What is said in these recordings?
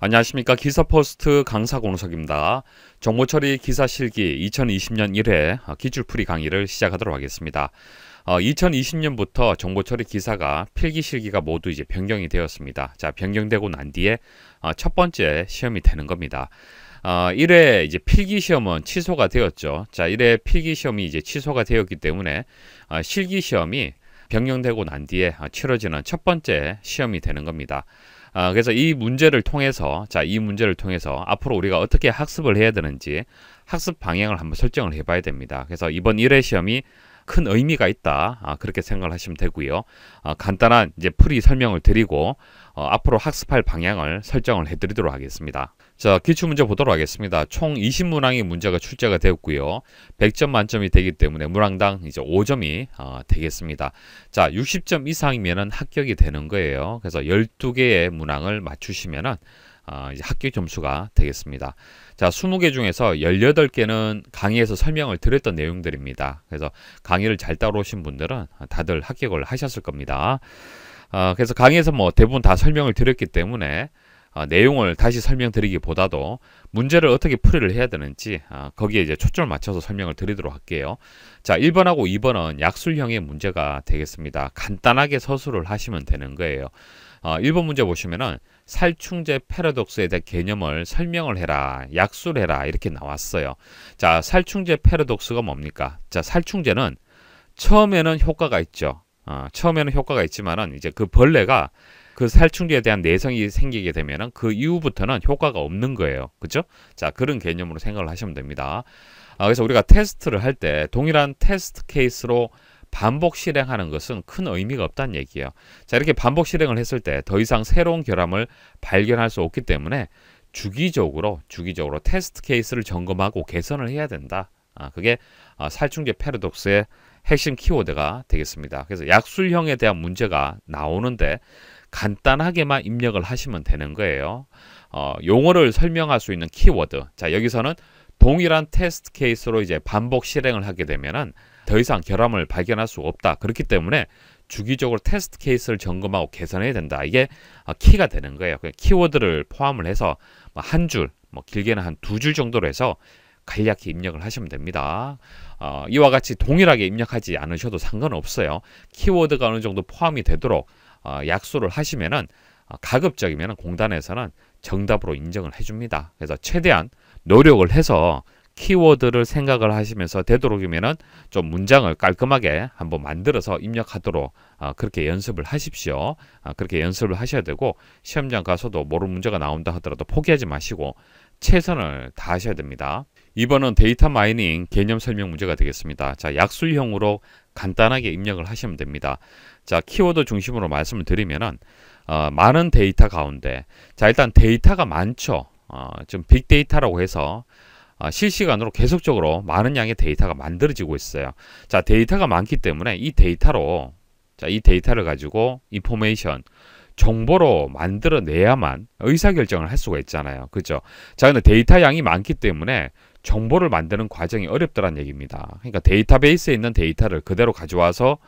안녕하십니까 기사포스트 강사공석입니다. 정보처리 기사실기 2020년 1회 기출풀이 강의를 시작하도록 하겠습니다. 2020년부터 어, 정보처리 기사가 필기실기가 모두 이제 변경이 되었습니다. 자 변경되고 난 뒤에 어, 첫 번째 시험이 되는 겁니다. 어, 1회 이제 필기 시험은 취소가 되었죠. 자 1회 필기 시험이 이제 취소가 되었기 때문에 어, 실기 시험이 변경되고 난 뒤에 치러지는 첫 번째 시험이 되는 겁니다. 아, 그래서 이 문제를 통해서 자 이 문제를 통해서 앞으로 우리가 어떻게 학습을 해야 되는지 학습 방향을 한번 설정을 해봐야 됩니다. 그래서 이번 1회 시험이 큰 의미가 있다 아, 그렇게 생각을 하시면 되고요. 아, 간단한 이제 풀이 설명을 드리고 어, 앞으로 학습할 방향을 설정을 해드리도록 하겠습니다. 자 기출문제 보도록 하겠습니다. 총 20문항의 문제가 출제가 되었고요. 100점 만점이 되기 때문에 문항당 이제 5점이 어, 되겠습니다. 자 60점 이상이면 합격이 되는 거예요. 그래서 12개의 문항을 맞추시면은 어, 이제 합격 점수가 되겠습니다. 자, 20개 중에서 18개는 강의에서 설명을 드렸던 내용들입니다. 그래서 강의를 잘 따라오신 분들은 다들 합격을 하셨을 겁니다. 어, 그래서 강의에서 뭐 대부분 다 설명을 드렸기 때문에 어, 내용을 다시 설명드리기보다도 문제를 어떻게 풀이를 해야 되는지 어, 거기에 이제 초점을 맞춰서 설명을 드리도록 할게요. 자, 1번하고 2번은 약술형의 문제가 되겠습니다. 간단하게 서술을 하시면 되는 거예요. 어, 1번 문제 보시면은 살충제 패러독스에 대한 개념을 설명을 해라, 약술해라 이렇게 나왔어요. 자, 살충제 패러독스가 뭡니까? 자, 살충제는 처음에는 효과가 있죠. 어, 처음에는 효과가 있지만은 이제 그 벌레가 그 살충제에 대한 내성이 생기게 되면은 그 이후부터는 효과가 없는 거예요. 그죠? 자, 그런 개념으로 생각을 하시면 됩니다. 아, 그래서 우리가 테스트를 할 때 동일한 테스트 케이스로 반복 실행하는 것은 큰 의미가 없다는 얘기예요. 자, 이렇게 반복 실행을 했을 때 더 이상 새로운 결함을 발견할 수 없기 때문에 주기적으로 주기적으로 테스트 케이스를 점검하고 개선을 해야 된다. 아, 그게 아, 살충제 패러독스의 핵심 키워드가 되겠습니다. 그래서 약술형에 대한 문제가 나오는데 간단하게만 입력을 하시면 되는 거예요. 어, 용어를 설명할 수 있는 키워드. 자, 여기서는 동일한 테스트 케이스로 이제 반복 실행을 하게 되면은 더 이상 결함을 발견할 수 없다. 그렇기 때문에 주기적으로 테스트 케이스를 점검하고 개선해야 된다. 이게 어, 키가 되는 거예요. 그냥 그러니까 키워드를 포함을 해서 뭐 한 줄, 뭐 길게는 한 두 줄 정도로 해서 간략히 입력을 하시면 됩니다. 어, 이와 같이 동일하게 입력하지 않으셔도 상관없어요. 키워드가 어느 정도 포함이 되도록 어, 약수를 하시면은 어, 가급적이면 공단에서는 정답으로 인정을 해줍니다. 그래서 최대한 노력을 해서 키워드를 생각을 하시면서 되도록이면은 좀 문장을 깔끔하게 한번 만들어서 입력하도록 어, 그렇게 연습을 하십시오. 그렇게 연습을 하셔야 되고 시험장 가서도 모르는 문제가 나온다 하더라도 포기하지 마시고 최선을 다하셔야 됩니다. 이번은 데이터 마이닝 개념 설명 문제가 되겠습니다. 자, 약술형으로 간단하게 입력을 하시면 됩니다. 자, 키워드 중심으로 말씀을 드리면은 어, 많은 데이터 가운데 자, 일단 데이터가 많죠. 어, 지금 빅데이터라고 해서 어, 실시간으로 계속적으로 많은 양의 데이터가 만들어지고 있어요. 자, 데이터가 많기 때문에 이 데이터로 자, 이 데이터를 가지고 인포메이션 정보로 만들어내야만 의사결정을 할 수가 있잖아요. 그죠? 자, 근데 데이터 양이 많기 때문에 정보를 만드는 과정이 어렵다는 얘기입니다. 그러니까 데이터베이스에 있는 데이터를 그대로 가져와서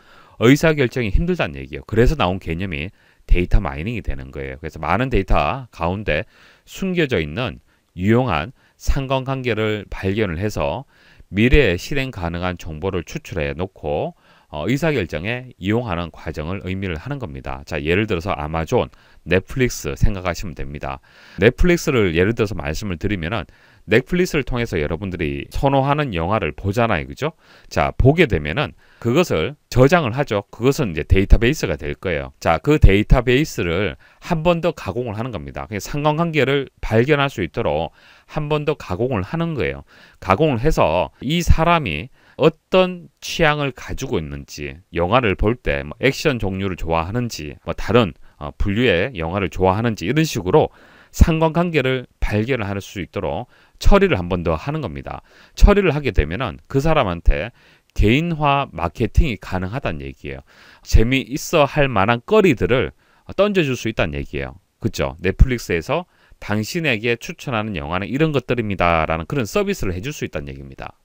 의사결정이 힘들다는 얘기예요. 그래서 나온 개념이 데이터 마이닝이 되는 거예요. 그래서 많은 데이터 가운데 숨겨져 있는 유용한 상관관계를 발견을 해서 미래에 실행 가능한 정보를 추출해 놓고 어, 의사결정에 이용하는 과정을 의미를 하는 겁니다. 자, 예를 들어서 아마존, 넷플릭스 생각하시면 됩니다. 넷플릭스를 예를 들어서 말씀을 드리면은 넷플릭스를 통해서 여러분들이 선호하는 영화를 보잖아요. 그죠? 자, 보게 되면은 그것을 저장을 하죠. 그것은 이제 데이터베이스가 될 거예요. 자, 그 데이터베이스를 한 번 더 가공을 하는 겁니다. 상관관계를 발견할 수 있도록 한 번 더 가공을 하는 거예요. 가공을 해서 이 사람이 어떤 취향을 가지고 있는지, 영화를 볼 때 뭐 액션 종류를 좋아하는지, 뭐 다른 어, 분류의 영화를 좋아하는지 이런 식으로 상관관계를 발견할 수 있도록 처리를 한 번 더 하는 겁니다. 처리를 하게 되면은 그 사람한테 개인화 마케팅이 가능하단 얘기예요. 재미있어 할 만한 거리들을 던져줄 수 있다는 얘기예요. 그죠? 넷플릭스에서 당신에게 추천하는 영화는 이런 것들입니다. 라는 그런 서비스를 해줄 수 있다는 얘기입니다.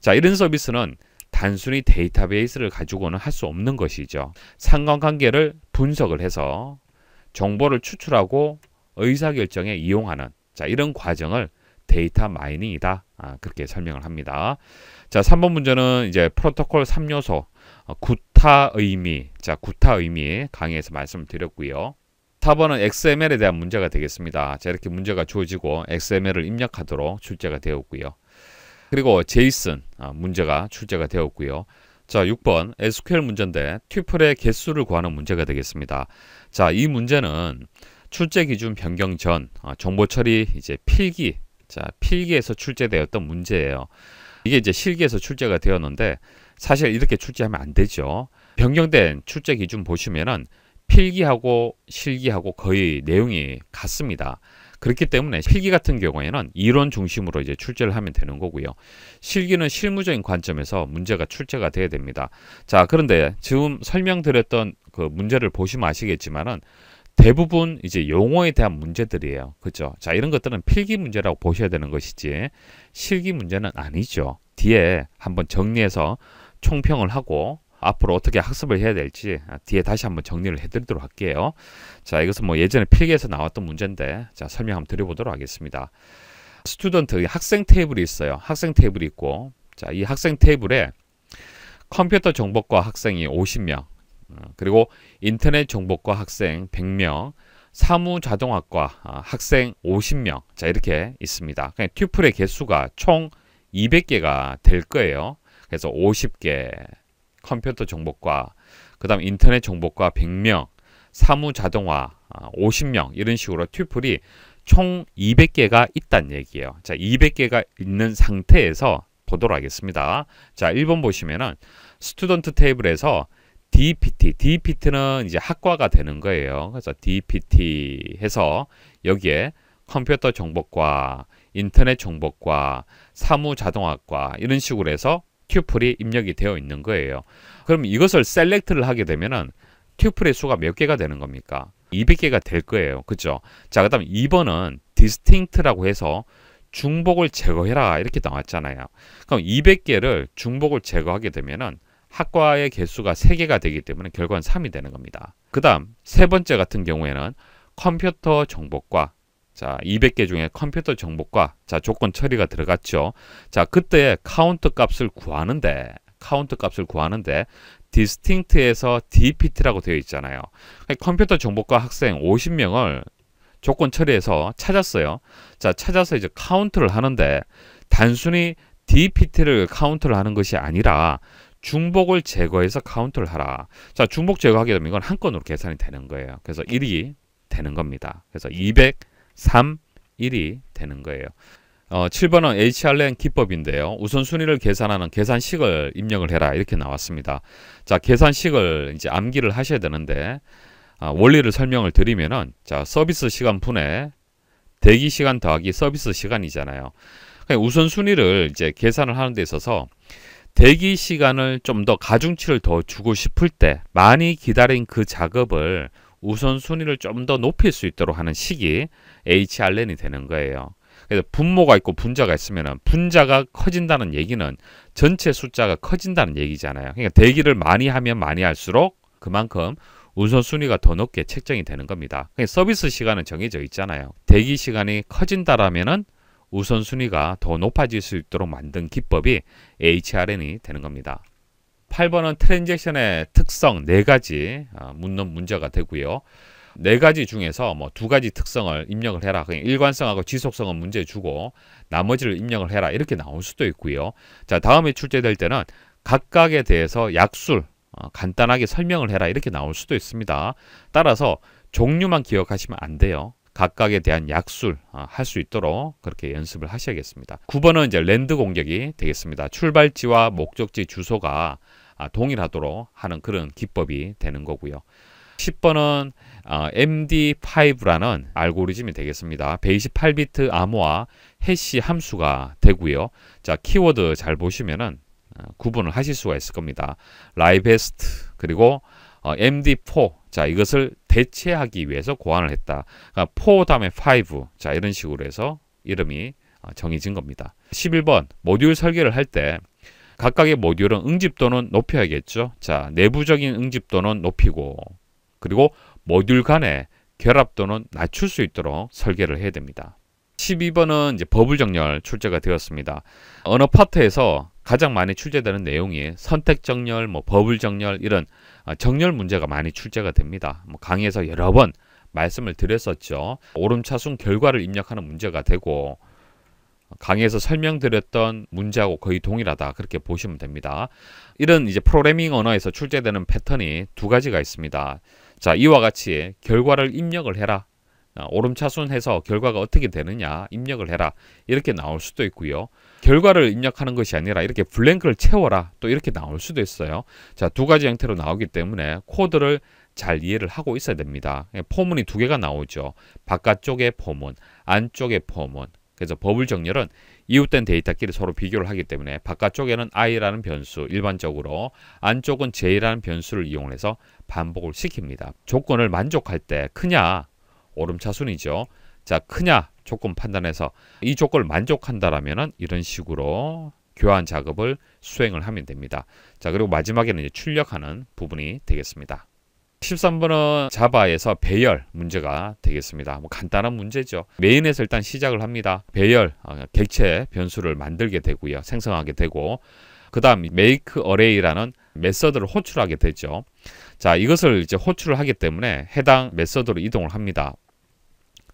자, 이런 서비스는 단순히 데이터베이스를 가지고는 할 수 없는 것이죠. 상관관계를 분석을 해서 정보를 추출하고 의사결정에 이용하는 자, 이런 과정을 데이터 마이닝이다. 아, 그렇게 설명을 합니다. 자, 3번 문제는 이제 프로토콜 3요소 어, 구타 의미. 자, 구타 의미 강의에서 말씀을 드렸고요. 4번은 XML에 대한 문제가 되겠습니다. 자, 이렇게 문제가 주어지고 XML을 입력하도록 출제가 되었고요. 그리고 JSON 아, 문제가 출제가 되었고요. 자, 6번 SQL 문제인데 튜플의 개수를 구하는 문제가 되겠습니다. 자, 이 문제는 출제 기준 변경 전 아, 정보 처리 이제 필기 자, 필기에서 출제되었던 문제예요. 이게 이제 실기에서 출제가 되었는데 사실 이렇게 출제하면 안 되죠. 변경된 출제 기준 보시면은 필기하고 실기하고 거의 내용이 같습니다. 그렇기 때문에 필기 같은 경우에는 이론 중심으로 이제 출제를 하면 되는 거고요. 실기는 실무적인 관점에서 문제가 출제가 돼야 됩니다. 자, 그런데 지금 설명드렸던 그 문제를 보시면 아시겠지만은 대부분 이제 용어에 대한 문제들이에요. 그죠? 자, 이런 것들은 필기 문제라고 보셔야 되는 것이지 실기 문제는 아니죠. 뒤에 한번 정리해서 총평을 하고 앞으로 어떻게 학습을 해야 될지 아, 뒤에 다시 한번 정리를 해드리도록 할게요. 자, 이것은 뭐 예전에 필기에서 나왔던 문제인데 자, 설명 한번 드려보도록 하겠습니다. 스튜던트 학생 테이블이 있어요. 학생 테이블이 있고 자, 이 학생 테이블에 컴퓨터 정보과 학생이 50명 어, 그리고 인터넷 정보과 학생 100명, 사무자동화과 아, 학생 50명 자 이렇게 있습니다. 그냥 튜플의 개수가 총 200개가 될 거예요. 그래서 50개 컴퓨터 정보과 그 다음 인터넷 정보과 100명 사무자동화 50명 아, 이런 식으로 튜플이 총 200개가 있단 얘기예요. 자 200개가 있는 상태에서 보도록 하겠습니다. 자 1번 보시면은 스튜던트 테이블에서 DPT, DPT는 이제 학과가 되는 거예요. 그래서 DPT 해서 여기에 컴퓨터 정보과, 인터넷 정보과, 사무 자동학과 이런 식으로 해서 튜플이 입력이 되어 있는 거예요. 그럼 이것을 셀렉트를 하게 되면은 튜플의 수가 몇 개가 되는 겁니까? 200개가 될 거예요. 그죠? 자, 그 다음 2번은 디스팅트라고 해서 중복을 제거해라 이렇게 나왔잖아요. 그럼 200개를 중복을 제거하게 되면은 학과의 개수가 3개가 되기 때문에 결과는 3이 되는 겁니다. 그 다음 세 번째 같은 경우에는 컴퓨터 정보과 자 200개 중에 컴퓨터 정보과 자 조건 처리가 들어갔죠. 자 그때 카운트 값을 구하는데 카운트 값을 구하는데 디스팅트에서 DPT라고 되어 있잖아요. 그러니까 컴퓨터 정보과 학생 50명을 조건 처리해서 찾았어요. 자, 찾아서 이제 카운트를 하는데 단순히 DPT를 카운트를 하는 것이 아니라 중복을 제거해서 카운트를 하라. 자, 중복 제거하게 되면 이건 한 건으로 계산이 되는 거예요. 그래서 1이 되는 겁니다. 그래서 203, 1이 되는 거예요. 어, 7번은 HRN 기법인데요. 우선순위를 계산하는 계산식을 입력을 해라. 이렇게 나왔습니다. 자, 계산식을 이제 암기를 하셔야 되는데, 아, 원리를 설명을 드리면은, 자, 서비스 시간 분에 대기 시간 더하기 서비스 시간이잖아요. 그러니까 우선순위를 이제 계산을 하는 데 있어서 대기 시간을 좀 더 가중치를 더 주고 싶을 때 많이 기다린 그 작업을 우선순위를 좀 더 높일 수 있도록 하는 식이 HRN이 되는 거예요. 그래서 분모가 있고 분자가 있으면 분자가 커진다는 얘기는 전체 숫자가 커진다는 얘기잖아요. 그러니까 대기를 많이 하면 많이 할수록 그만큼 우선순위가 더 높게 책정이 되는 겁니다. 그러니까 서비스 시간은 정해져 있잖아요. 대기 시간이 커진다라면은 우선순위가 더 높아질 수 있도록 만든 기법이 HRN이 되는 겁니다. 8번은 트랜잭션의 특성 4가지 어, 묻는 문제가 되고요. 4가지 중에서 뭐 2가지 특성을 입력을 해라. 그냥 일관성하고 지속성은 문제 주고 나머지를 입력을 해라. 이렇게 나올 수도 있고요. 자, 다음에 출제될 때는 각각에 대해서 약술 어, 간단하게 설명을 해라. 이렇게 나올 수도 있습니다. 따라서 종류만 기억하시면 안 돼요. 각각에 대한 약술 아, 할수 있도록 그렇게 연습을 하셔야겠습니다. 9번은 이제 랜드 공격이 되겠습니다. 출발지와 목적지 주소가 아, 동일하도록 하는 그런 기법이 되는 거고요. 10번은 어, MD5라는 알고리즘이 되겠습니다. 128비트 암호와 해시 함수가 되고요. 자 키워드 잘 보시면은 어, 구분을 하실 수가 있을 겁니다. 라이베스트 그리고 어, MD4 자, 이것을 대체하기 위해서 고안을 했다. 그러니까 4 다음에 5. 자, 이런 식으로 해서 이름이 어, 정해진 겁니다. 11번 모듈 설계를 할 때 각각의 모듈은 응집도는 높여야겠죠. 자, 내부적인 응집도는 높이고 그리고 모듈 간의 결합도는 낮출 수 있도록 설계를 해야 됩니다. 12번은 이제 버블정렬 출제가 되었습니다. 언어 파트에서 가장 많이 출제되는 내용이 선택정렬, 뭐 버블정렬 이런 아, 정렬 문제가 많이 출제가 됩니다. 뭐 강의에서 여러 번 말씀을 드렸었죠. 오름차순 결과를 입력하는 문제가 되고 강의에서 설명드렸던 문제하고 거의 동일하다 그렇게 보시면 됩니다. 이런 이제 프로그래밍 언어에서 출제되는 패턴이 두 가지가 있습니다. 자 이와 같이 결과를 입력을 해라 어, 오름차순해서 결과가 어떻게 되느냐 입력을 해라 이렇게 나올 수도 있고요. 결과를 입력하는 것이 아니라 이렇게 블랭크를 채워라 또 이렇게 나올 수도 있어요. 자 두 가지 형태로 나오기 때문에 코드를 잘 이해를 하고 있어야 됩니다. 예, 포문이 두 개가 나오죠. 바깥쪽의 포문, 안쪽의 포문. 그래서 버블 정렬은 이웃된 데이터끼리 서로 비교를 하기 때문에 바깥쪽에는 i라는 변수 일반적으로 안쪽은 j라는 변수를 이용해서 반복을 시킵니다. 조건을 만족할 때 크냐 오름차순이죠. 자, 크냐 조건 판단해서 이 조건을 만족한다라면은 이런 식으로 교환 작업을 수행을 하면 됩니다. 자, 그리고 마지막에는 이제 출력하는 부분이 되겠습니다. 13번은 자바에서 배열 문제가 되겠습니다. 뭐 간단한 문제죠. 메인에서 일단 시작을 합니다. 배열, 아, 객체 변수를 만들게 되고요. 생성하게 되고 그 다음 make array라는 메서드를 호출하게 되죠. 자, 이것을 이제 호출을 하기 때문에 해당 메서드로 이동을 합니다.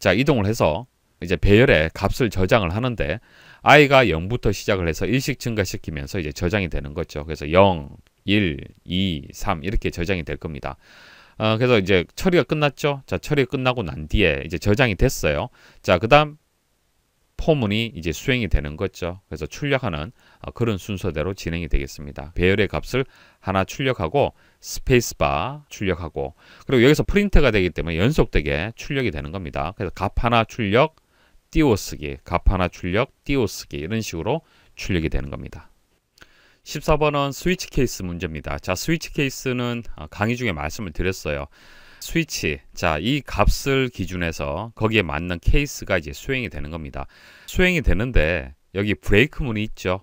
자, 이동을 해서 이제 배열에 값을 저장을 하는데 i가 0부터 시작을 해서 1씩 증가시키면서 이제 저장이 되는 거죠. 그래서 0, 1, 2, 3 이렇게 저장이 될 겁니다. 어, 그래서 이제 처리가 끝났죠. 자, 처리가 끝나고 난 뒤에 이제 저장이 됐어요. 자, 그다음 포문이 이제 수행이 되는 거죠. 그래서 출력하는 아, 그런 순서대로 진행이 되겠습니다. 배열의 값을 하나 출력하고 스페이스바 출력하고 그리고 여기서 프린트가 되기 때문에 연속되게 출력이 되는 겁니다. 그래서 값 하나 출력 띄워쓰기 값 하나 출력 띄워쓰기 이런 식으로 출력이 되는 겁니다. 14번은 스위치 케이스 문제입니다. 자 스위치 케이스는 아, 강의 중에 말씀을 드렸어요. 스위치 자이 값을 기준해서 거기에 맞는 케이스가 이제 수행이 되는 겁니다. 수행이 되는데 여기 브레이크 문이 있죠.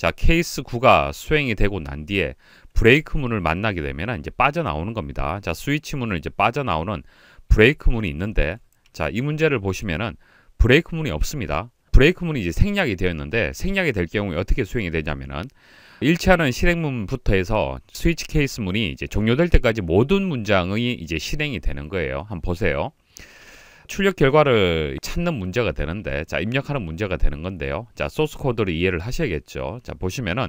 자, 케이스 9가 수행이 되고 난 뒤에 브레이크 문을 만나게 되면 이제 빠져나오는 겁니다. 자, 스위치 문을 이제 빠져나오는 브레이크 문이 있는데 자, 이 문제를 보시면은 브레이크 문이 없습니다. 브레이크 문이 이제 생략이 되었는데 생략이 될 경우에 어떻게 수행이 되냐면은 일치하는 실행문부터 해서 스위치 케이스 문이 이제 종료될 때까지 모든 문장의 이제 실행이 되는 거예요. 한번 보세요. 출력 결과를 찾는 문제가 되는데 자 입력하는 문제가 되는 건데요. 자 소스 코드를 이해를 하셔야겠죠. 자 보시면은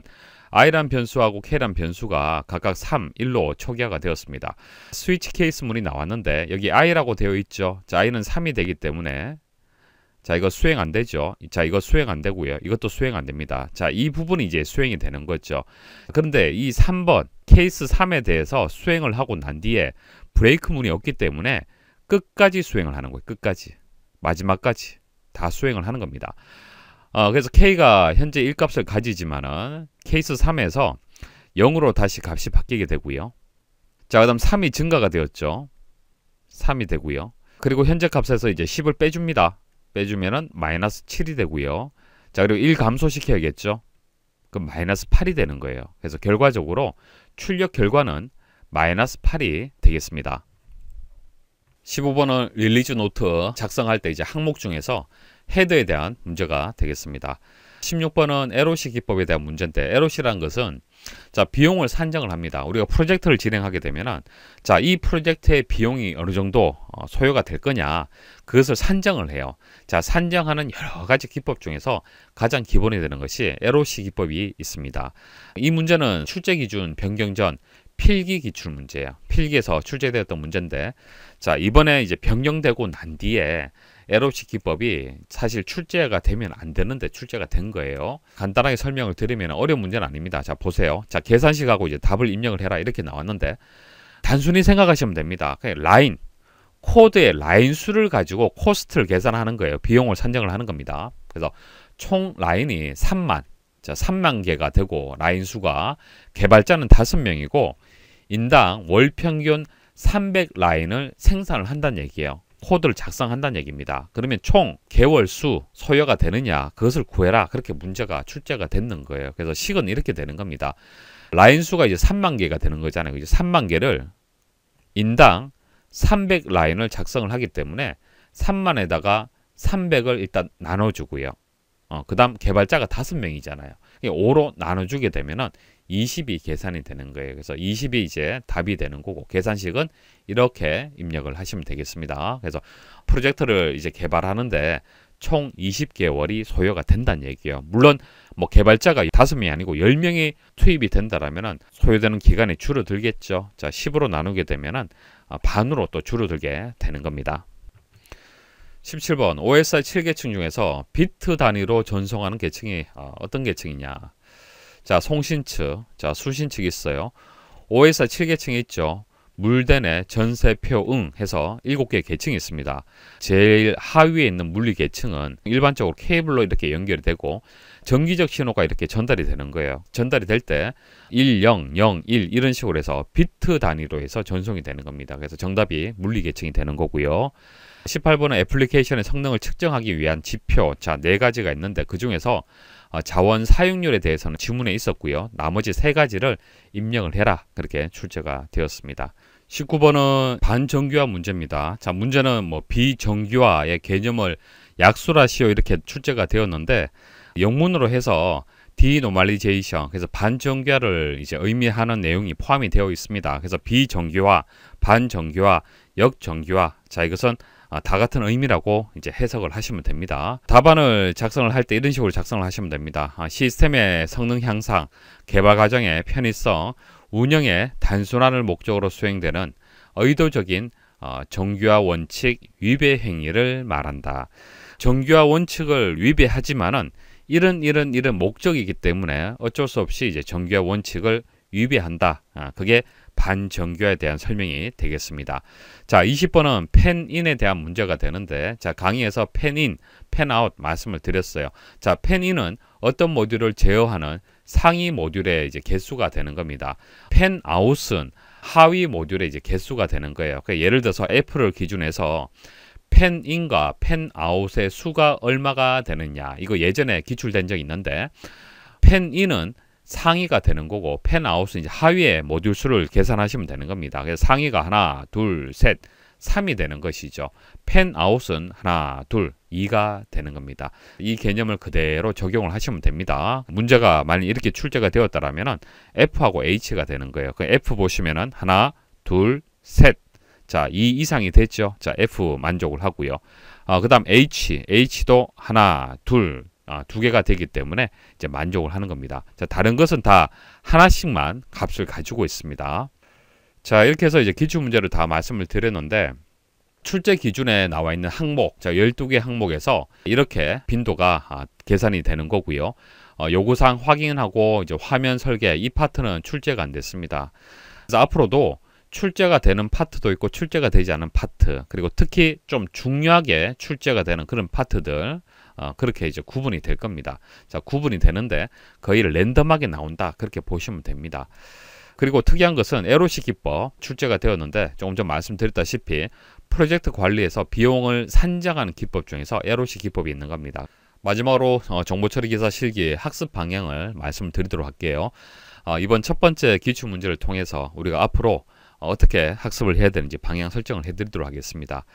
i란 변수하고 k란 변수가 각각 3, 1로 초기화가 되었습니다. 스위치 케이스 문이 나왔는데 여기 i라고 되어 있죠. 자 i는 3이 되기 때문에 자 이거 수행 안 되죠 자 이거 수행 안 되고요 이것도 수행 안 됩니다 자 이 부분이 이제 수행이 되는 거죠 그런데 이 3번 케이스 3에 대해서 수행을 하고 난 뒤에 브레이크 문이 없기 때문에 끝까지 수행을 하는 거예요. 끝까지. 마지막까지 다 수행을 하는 겁니다. 어, 그래서 K가 현재 1값을 가지지만은 케이스 3에서 0으로 다시 값이 바뀌게 되고요. 자, 그 다음 3이 증가가 되었죠. 3이 되고요. 그리고 현재 값에서 이제 10을 빼줍니다. 빼주면은 마이너스 7이 되고요. 자, 그리고 1 감소시켜야겠죠. 그럼 마이너스 8이 되는 거예요. 그래서 결과적으로 출력 결과는 마이너스 8이 되겠습니다. 15번은 릴리즈 노트 작성할 때 이제 항목 중에서 헤드에 대한 문제가 되겠습니다. 16번은 에로시 기법에 대한 문제인데 에로시는 것은 자 비용을 산정을 합니다. 우리가 프로젝트를 진행하게 되면은 자 이 프로젝트의 비용이 어느 정도 어, 소요가 될 거냐 그것을 산정을 해요. 자 산정하는 여러 가지 기법 중에서 가장 기본이 되는 것이 에로시 기법이 있습니다. 이 문제는 출제 기준 변경 전 필기 기출 문제예요. 필기에서 출제되었던 문제인데 자, 이번에 이제 변경되고 난 뒤에 에롭시 기법이 사실 출제가 되면 안 되는데 출제가 된 거예요. 간단하게 설명을 드리면 어려운 문제는 아닙니다. 자, 보세요. 자, 계산식하고 이제 답을 입력을 해라 이렇게 나왔는데 단순히 생각하시면 됩니다. 그냥 라인 코드의 라인 수를 가지고 코스트를 계산하는 거예요. 비용을 산정을 하는 겁니다. 그래서 총 라인이 3만 자, 3만 개가 되고 라인 수가 개발자는 5명이고 인당 월 평균 300라인을 생산을 한다는 얘기예요. 코드를 작성한다는 얘기입니다. 그러면 총 개월 수 소요가 되느냐 그것을 구해라 그렇게 문제가 출제가 됐는 거예요. 그래서 식은 이렇게 되는 겁니다. 라인 수가 이제 3만 개가 되는 거잖아요. 이제 3만 개를 인당 300 라인을 작성을 하기 때문에 3만에다가 300을 일단 나눠주고요. 어, 그 다음 개발자가 5명이잖아요. 5로 그러니까 나눠주게 되면은 20이 계산이 되는 거예요. 그래서 20이 이제 답이 되는 거고 계산식은 이렇게 입력을 하시면 되겠습니다. 그래서 프로젝트를 이제 개발하는데 총 20개월이 소요가 된다는 얘기예요. 물론 뭐 개발자가 5명이 아니고 10명이 투입이 된다라면 소요되는 기간이 줄어들겠죠. 자, 10으로 나누게 되면은 어, 반으로 또 줄어들게 되는 겁니다. 17번 OSI 7계층 중에서 비트 단위로 전송하는 계층이 어, 어떤 계층이냐 자, 송신측, 자, 수신측이 있어요. 5에서 7계층이 있죠. 물대내 전세표응 해서 7개 계층이 있습니다. 제일 하위에 있는 물리 계층은 일반적으로 케이블로 이렇게 연결이 되고 전기적 신호가 이렇게 전달이 되는 거예요. 전달이 될 때 1, 0, 0, 1 이런 식으로 해서 비트 단위로 해서 전송이 되는 겁니다. 그래서 정답이 물리 계층이 되는 거고요. 18번은 애플리케이션의 성능을 측정하기 위한 지표 자 네 가지가 있는데 그 중에서 어, 자원 사용률에 대해서는 지문에 있었고요. 나머지 세 가지를 입력을 해라 그렇게 출제가 되었습니다. 19번은 반정규화 문제입니다. 자 문제는 뭐 비정규화의 개념을 약술하시오 이렇게 출제가 되었는데 영문으로 해서 디노말리제이션 그래서 반정규화를 이제 의미하는 내용이 포함이 되어 있습니다. 그래서 비정규화, 반정규화, 역정규화 자 이것은 아, 다 같은 의미라고 이제 해석을 하시면 됩니다. 답안을 작성을 할 때 이런 식으로 작성을 하시면 됩니다. 아, 시스템의 성능 향상, 개발 과정의 편의성, 운영의 단순화를 목적으로 수행되는 의도적인 어, 정규화 원칙 위배 행위를 말한다. 정규화 원칙을 위배하지만은 이런 이런 이런 목적이기 때문에 어쩔 수 없이 이제 정규화 원칙을 위배한다. 아, 그게 반정교에 대한 설명이 되겠습니다. 자, 20번은 팬인에 대한 문제가 되는데 자, 강의에서 팬인, 팬아웃 말씀을 드렸어요. 자, 팬인은 어떤 모듈을 제어하는 상위 모듈의 이제 개수가 되는 겁니다. 팬아웃은 하위 모듈의 이제 개수가 되는 거예요. 그러니까 예를 들어서 애플을 기준해서 팬인과 팬아웃의 수가 얼마가 되느냐. 이거 예전에 기출된 적이 있는데 팬인은 상위가 되는 거고 펜아웃은 이제 하위의 모듈 수를 계산하시면 되는 겁니다. 그래서 상위가 하나, 둘, 셋, 3이 되는 것이죠. 펜아웃은 하나, 둘, 2가 되는 겁니다. 이 개념을 그대로 적용을 하시면 됩니다. 문제가 만약 이렇게 출제가 되었다면 라 F하고 H가 되는 거예요. 그 F 보시면은 하나, 둘, 셋. 자, 2 이상이 됐죠. 자, F 만족을 하고요. 아, 그 다음 H, H도 하나, 둘, 어, 두 개가 되기 때문에 이제 만족을 하는 겁니다. 자, 다른 것은 다 하나씩만 값을 가지고 있습니다. 자, 이렇게 해서 이제 기출 문제를 다 말씀을 드렸는데 출제 기준에 나와 있는 항목, 자, 12개 항목에서 이렇게 빈도가 아, 계산이 되는 거고요. 어, 요구사항 확인하고 이제 화면 설계 이 파트는 출제가 안 됐습니다. 그래서 앞으로도 출제가 되는 파트도 있고 출제가 되지 않은 파트 그리고 특히 좀 중요하게 출제가 되는 그런 파트들 어, 그렇게 이제 구분이 될 겁니다. 자, 구분이 되는데 거의 랜덤하게 나온다. 그렇게 보시면 됩니다. 그리고 특이한 것은 에로시 기법 출제가 되었는데 조금 전 말씀드렸다시피 프로젝트 관리에서 비용을 산정하는 기법 중에서 에로시 기법이 있는 겁니다. 마지막으로 어, 정보처리 기사 실기 학습 방향을 말씀드리도록 할게요. 어, 이번 첫 번째 기출 문제를 통해서 우리가 앞으로 어떻게 학습을 해야 되는지 방향 설정을 해드리도록 하겠습니다.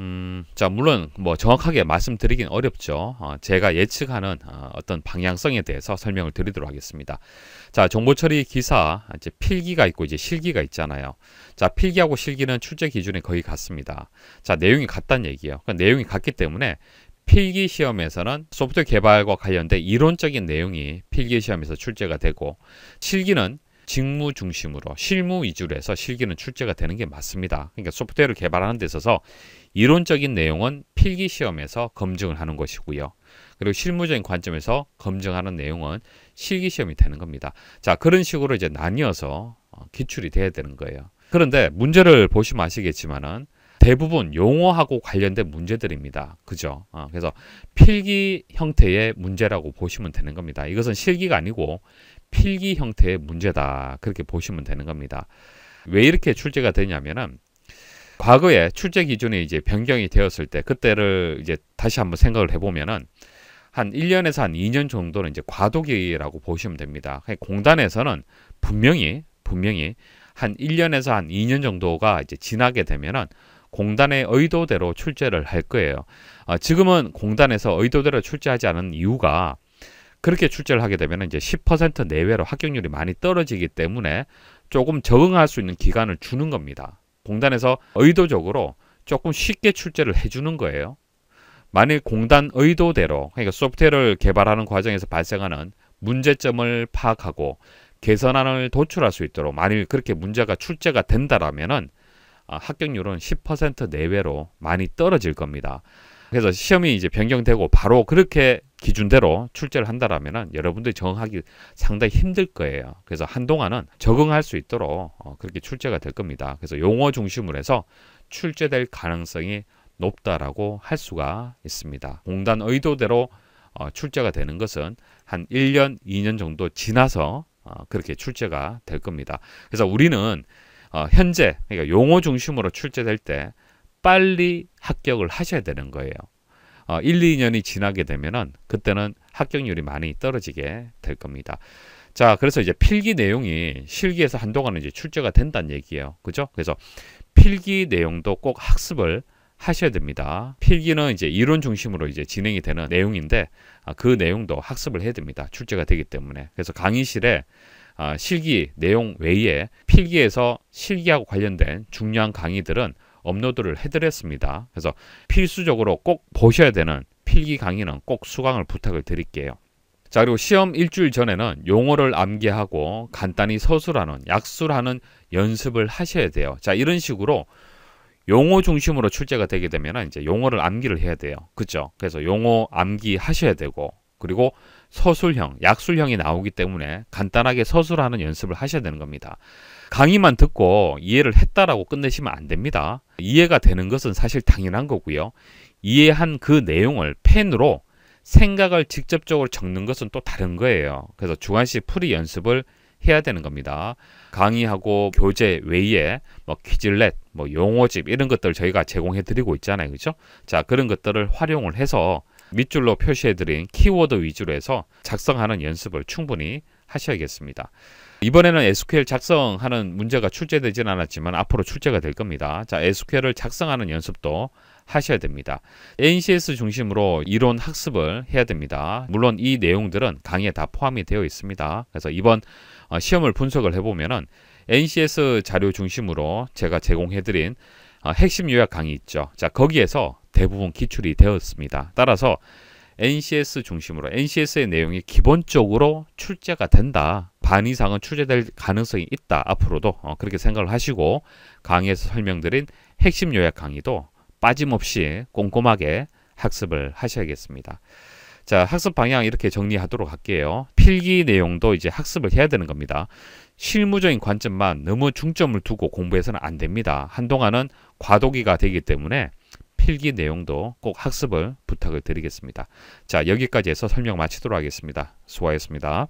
음, 자, 물론 뭐 정확하게 말씀드리긴 어렵죠. 어, 제가 예측하는 어, 어떤 방향성에 대해서 설명을 드리도록 하겠습니다. 자, 정보처리 기사 이제 필기가 있고 이제 실기가 있잖아요. 자, 필기하고 실기는 출제 기준이 거의 같습니다. 자, 내용이 같다는 얘기예요. 그러니까 내용이 같기 때문에 필기 시험에서는 소프트웨어 개발과 관련된 이론적인 내용이 필기 시험에서 출제가 되고 실기는 직무 중심으로 실무 위주로 해서 실기는 출제가 되는 게 맞습니다. 그러니까 소프트웨어를 개발하는 데 있어서 이론적인 내용은 필기 시험에서 검증을 하는 것이고요. 그리고 실무적인 관점에서 검증하는 내용은 실기 시험이 되는 겁니다. 자, 그런 식으로 이제 나뉘어서 어, 기출이 돼야 되는 거예요. 그런데 문제를 보시면 아시겠지만은 대부분 용어하고 관련된 문제들입니다. 그죠? 어, 그래서 필기 형태의 문제라고 보시면 되는 겁니다. 이것은 실기가 아니고 필기 형태의 문제다. 그렇게 보시면 되는 겁니다. 왜 이렇게 출제가 되냐면은 과거에 출제 기준이 이제 변경이 되었을 때 그때를 이제 다시 한번 생각을 해보면은 한 1년에서 한 2년 정도는 이제 과도기라고 보시면 됩니다. 그러니까 공단에서는 분명히 분명히 한 1년에서 한 2년 정도가 이제 지나게 되면은 공단의 의도대로 출제를 할 거예요. 아, 지금은 공단에서 의도대로 출제하지 않은 이유가 그렇게 출제를 하게 되면 이제 10% 내외로 합격률이 많이 떨어지기 때문에 조금 적응할 수 있는 기간을 주는 겁니다. 공단에서 의도적으로 조금 쉽게 출제를 해주는 거예요. 만일 공단 의도대로 그러니까 소프트웨어를 개발하는 과정에서 발생하는 문제점을 파악하고 개선안을 도출할 수 있도록 만일 그렇게 문제가 출제가 된다라면은 아, 합격률은 10% 내외로 많이 떨어질 겁니다. 그래서 시험이 이제 변경되고 바로 그렇게 기준대로 출제를 한다라면 여러분들이 적응하기 상당히 힘들 거예요. 그래서 한동안은 적응할 수 있도록 어, 그렇게 출제가 될 겁니다. 그래서 용어 중심으로 해서 출제될 가능성이 높다라고 할 수가 있습니다. 공단 의도대로 어, 출제가 되는 것은 한 1년, 2년 정도 지나서 어, 그렇게 출제가 될 겁니다. 그래서 우리는 어, 현재 그러니까 용어 중심으로 출제될 때 빨리 합격을 하셔야 되는 거예요. 어, 1, 2년이 지나게 되면은 그때는 합격률이 많이 떨어지게 될 겁니다. 자, 그래서 이제 필기 내용이 실기에서 한동안 이제 출제가 된다는 얘기예요. 그죠? 그래서 필기 내용도 꼭 학습을 하셔야 됩니다. 필기는 이제 이론 중심으로 이제 진행이 되는 내용인데 아, 그 내용도 학습을 해야 됩니다. 출제가 되기 때문에. 그래서 강의실에 아, 실기 내용 외에 필기에서 실기하고 관련된 중요한 강의들은 업로드를 해드렸습니다. 그래서 필수적으로 꼭 보셔야 되는 필기 강의는 꼭 수강을 부탁을 드릴게요. 자 그리고 시험 일주일 전에는 용어를 암기하고 간단히 서술하는 약술하는 연습을 하셔야 돼요. 자 이런 식으로 용어 중심으로 출제가 되게 되면 이제 용어를 암기를 해야 돼요. 그죠? 그래서 용어 암기 하셔야 되고 그리고 서술형, 약술형이 나오기 때문에 간단하게 서술하는 연습을 하셔야 되는 겁니다. 강의만 듣고 이해를 했다라고 끝내시면 안 됩니다. 이해가 되는 것은 사실 당연한 거고요. 이해한 그 내용을 펜으로 생각을 직접적으로 적는 것은 또 다른 거예요. 그래서 중관식 풀이 연습을 해야 되는 겁니다. 강의하고 교재 외에 뭐퀴즐렛뭐 용어집 이런 것들 저희가 제공해 드리고 있잖아요. 그죠? 자, 그런 것들을 활용을 해서 밑줄로 표시해 드린 키워드 위주로 해서 작성하는 연습을 충분히 하셔야겠습니다. 이번에는 SQL 작성하는 문제가 출제되진 않았지만 앞으로 출제가 될 겁니다. 자, SQL을 작성하는 연습도 하셔야 됩니다. NCS 중심으로 이론 학습을 해야 됩니다. 물론 이 내용들은 강의에 다 포함이 되어 있습니다. 그래서 이번 어, 시험을 분석을 해보면은 NCS 자료 중심으로 제가 제공해드린 어, 핵심 요약 강의 있죠. 자, 거기에서 대부분 기출이 되었습니다. 따라서 NCS 중심으로 NCS의 내용이 기본적으로 출제가 된다. 반 이상은 출제될 가능성이 있다. 앞으로도 어, 그렇게 생각을 하시고 강의에서 설명드린 핵심 요약 강의도 빠짐없이 꼼꼼하게 학습을 하셔야겠습니다. 자, 학습 방향 이렇게 정리하도록 할게요. 필기 내용도 이제 학습을 해야 되는 겁니다. 실무적인 관점만 너무 중점을 두고 공부해서는 안 됩니다. 한동안은 과도기가 되기 때문에 필기 내용도 꼭 학습을 부탁을 드리겠습니다. 자, 여기까지 해서 설명 마치도록 하겠습니다. 수고하셨습니다.